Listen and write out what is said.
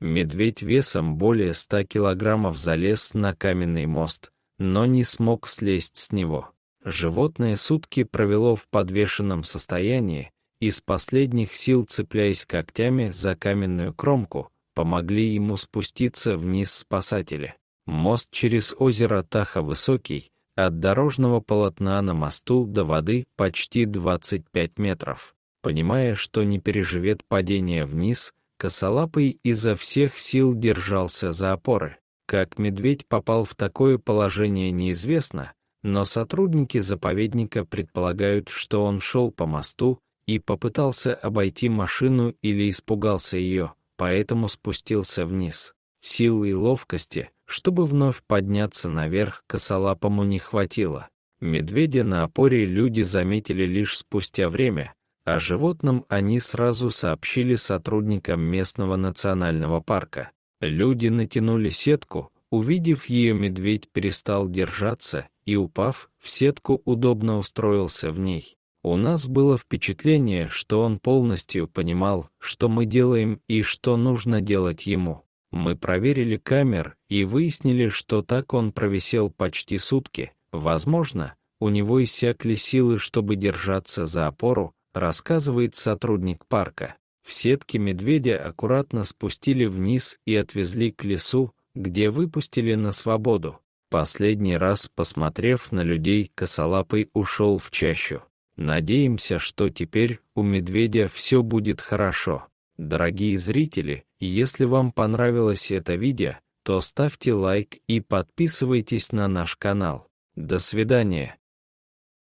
Медведь весом более 100 килограммов залез на каменный мост, но не смог слезть с него. Животное сутки провело в подвешенном состоянии, из последних сил цепляясь когтями за каменную кромку, помогли ему спуститься вниз спасатели. Мост через озеро Таха высокий, от дорожного полотна на мосту до воды почти 25 метров. Понимая, что не переживет падение вниз, Косолапый изо всех сил держался за опоры. Как медведь попал в такое положение неизвестно, но сотрудники заповедника предполагают, что он шел по мосту и попытался обойти машину или испугался ее, поэтому спустился вниз. Силы и ловкости, чтобы вновь подняться наверх, косолапому не хватило. Медведя на опоре люди заметили лишь спустя время, о животном они сразу сообщили сотрудникам местного национального парка. Люди натянули сетку, увидев ее медведь перестал держаться и, упав, в сетку удобно устроился в ней. У нас было впечатление, что он полностью понимал, что мы делаем и что нужно делать ему. Мы проверили камер и выяснили, что так он провисел почти сутки. Возможно, у него иссякли силы, чтобы держаться за опору, рассказывает сотрудник парка. В сетке медведя аккуратно спустили вниз и отвезли к лесу, где выпустили на свободу. Последний раз, посмотрев на людей, косолапый ушел в чащу. Надеемся, что теперь у медведя все будет хорошо. Дорогие зрители, если вам понравилось это видео, то ставьте лайк и подписывайтесь на наш канал. До свидания.